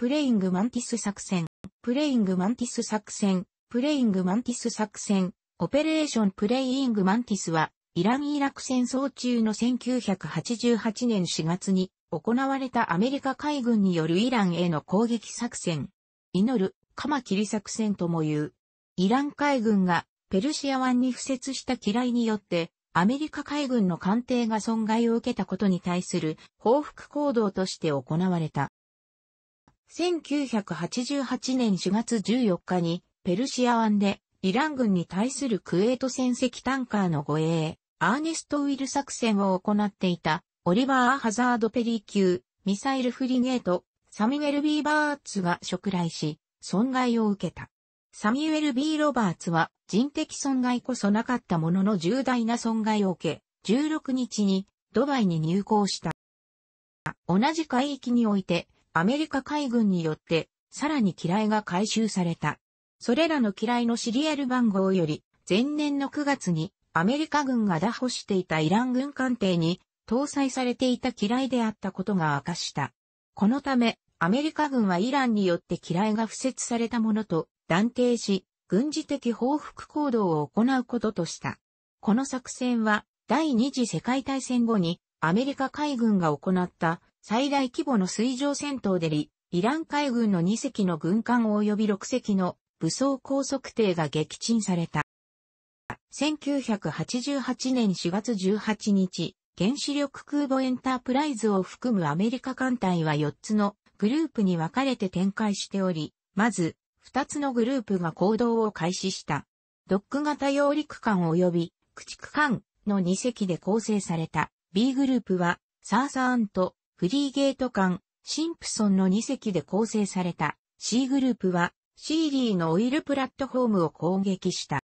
プレイングマンティス作戦、プレイングマンティス作戦、プレイングマンティス作戦、オペレーションプレイイングマンティスは、イラン・イラク戦争中の1988年4月に行われたアメリカ海軍によるイランへの攻撃作戦。祈る、カマキリ作戦とも言う。イラン海軍がペルシア湾に付設した機雷によって、アメリカ海軍の艦艇が損害を受けたことに対する報復行動として行われた。1988年4月14日にペルシア湾でイラン軍に対するクウェート戦績タンカーの護衛、アーネスト・ウィル作戦を行っていたオリバー・ハザード・ペリー級ミサイルフリゲート、サミュエル・ B・ バーツが触来し、損害を受けた。サミュエル・ B・ ロバーツは人的損害こそなかったものの重大な損害を受け、16日にドバイに入港した。同じ海域においてアメリカ海軍によって、さらに機雷が回収された。それらの機雷のシリアル番号より、前年の9月に、アメリカ軍が打破していたイラン軍艦艇に、搭載されていた機雷であったことが明かした。このため、アメリカ軍はイランによって機雷が付設されたものと断定し、軍事的報復行動を行うこととした。この作戦は、第二次世界大戦後にアメリカ海軍が行った最大規模の水上戦闘でリ、イラン海軍の2隻の軍艦及び6隻の武装高速艇が撃沈された。1988年4月18日、原子力空母エンタープライズを含むアメリカ艦隊は4つのグループに分かれて展開しており、まず、2つのグループが行動を開始した。ドック型揚陸艦及び駆逐艦の2隻で構成された B グループは、サーサーンとフリーゲート艦、シンプソンの2隻で構成された C グループは、シーリーのオイルプラットフォームを攻撃した。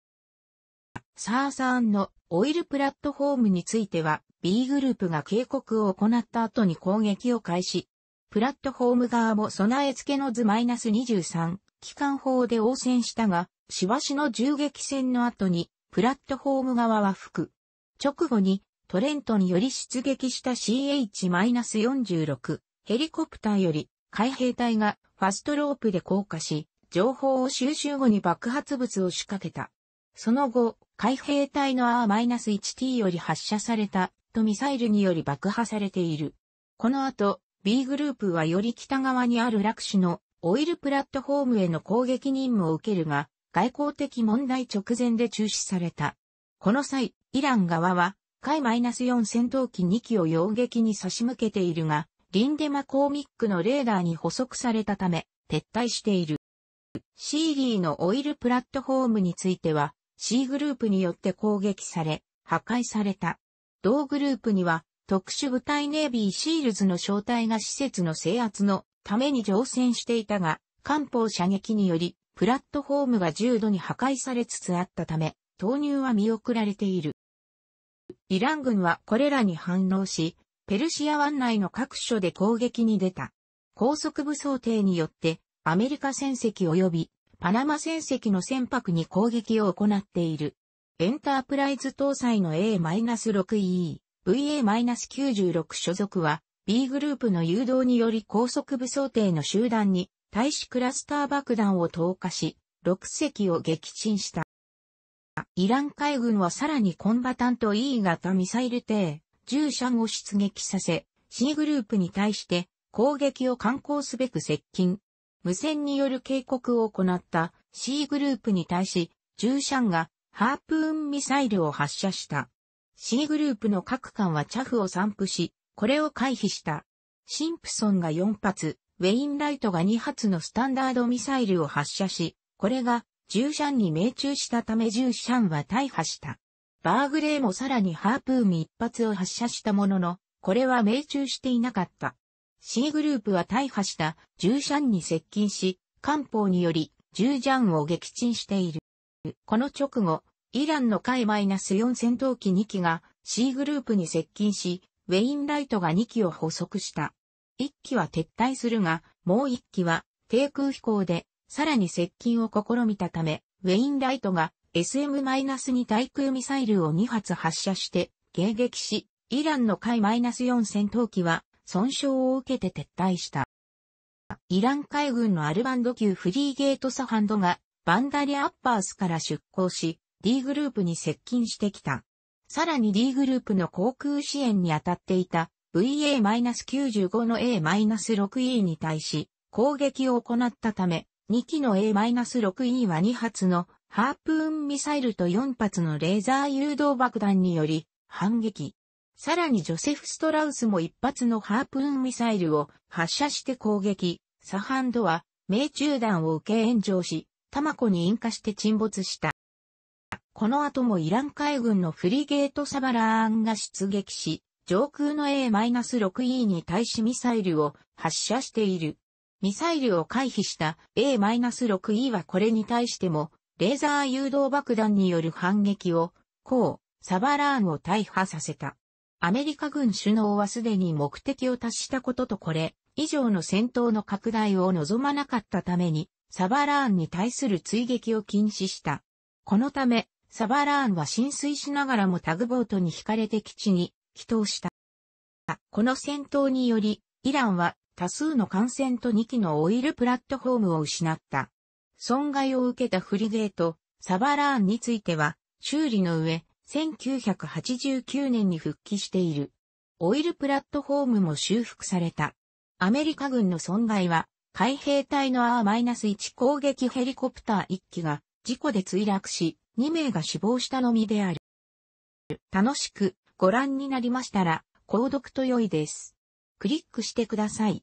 サーサーンのオイルプラットフォームについては、B グループが警告を行った後に攻撃を開始。プラットフォーム側も備え付けの図 -23 機関砲で応戦したが、しばしの銃撃戦の後に、プラットフォーム側は吹く。直後にトレントにより出撃した CH-46 ヘリコプターより海兵隊がファストロープで降下し、情報を収集後に爆発物を仕掛けた。その後、海兵隊の R-1T より発射されたとミサイルにより爆破されている。この後、B グループはより北側にある落市のオイルプラットフォームへの攻撃任務を受けるが、外交的問題直前で中止された。この際、イラン側は海 -4 戦闘機2機を洋撃に差し向けているが、リンデマコーミックのレーダーに捕捉されたため、撤退している。シーリーのオイルプラットフォームについては、C グループによって攻撃され、破壊された。同グループには、特殊部隊ネイビーシールズの正体が施設の制圧のために乗船していたが、艦砲射撃により、プラットフォームが重度に破壊されつつあったため、投入は見送られている。イラン軍はこれらに反応し、ペルシア湾内の各所で攻撃に出た。高速武装艇によって、アメリカ船籍及びパナマ船籍の船舶に攻撃を行っている。エンタープライズ搭載の A-6E、VA-96 所属は B グループの誘導により高速武装艇の集団に大使クラスター爆弾を投下し、6隻を撃沈した。イラン海軍はさらにコンバタント E 型ミサイル艇、従射を出撃させ、C グループに対して攻撃を敢行すべく接近。無線による警告を行った C グループに対し、従射がハープーンミサイルを発射した。C グループの各艦はチャフを散布し、これを回避した。シンプソンが4発、ウェインライトが2発のスタンダードミサイルを発射し、これがジューシャンに命中したためジューシャンは大破した。バーグレーもさらにハープーム一発を発射したものの、これは命中していなかった。C グループは大破したジューシャンに接近し、艦砲によりジュージャンを撃沈している。この直後、イランの海マイナス -4 戦闘機2機が C グループに接近し、ウェインライトが2機を捕捉した。1機は撤退するが、もう1機は低空飛行でさらに接近を試みたため、ウェインライトが SM-2 対空ミサイルを2発発射して迎撃し、イランの海 -4 戦闘機は損傷を受けて撤退した。イラン海軍のアルバンド級フリーゲートサハンドがバンダリアッパースから出港し、D グループに接近してきた。さらに D グループの航空支援に当たっていた VA-95 の A-6E に対し攻撃を行ったため、2機の A-6E は2発のハープーンミサイルと4発のレーザー誘導爆弾により反撃。さらにジョセフ・ストラウスも1発のハープーンミサイルを発射して攻撃。サハンドは命中弾を受け炎上し、タマコに引火して沈没した。この後もイラン海軍のフリゲートサバラーンが出撃し、上空の A-6E に対しミサイルを発射している。ミサイルを回避した A-6E はこれに対しても、レーザー誘導爆弾による反撃を、こう、サバラーンを大破させた。アメリカ軍首脳はすでに目的を達したこととこれ、以上の戦闘の拡大を望まなかったために、サバラーンに対する追撃を禁止した。このため、サバラーンは浸水しながらもタグボートに惹かれて基地に、帰投した。この戦闘により、イランは多数の艦船と2機のオイルプラットフォームを失った。損害を受けたフリゲート、サバラーンについては、修理の上、1989年に復帰している。オイルプラットフォームも修復された。アメリカ軍の損害は、海兵隊の R-1 攻撃ヘリコプター1機が事故で墜落し、2名が死亡したのみである。楽しくご覧になりましたら、購読と良いです。クリックしてください。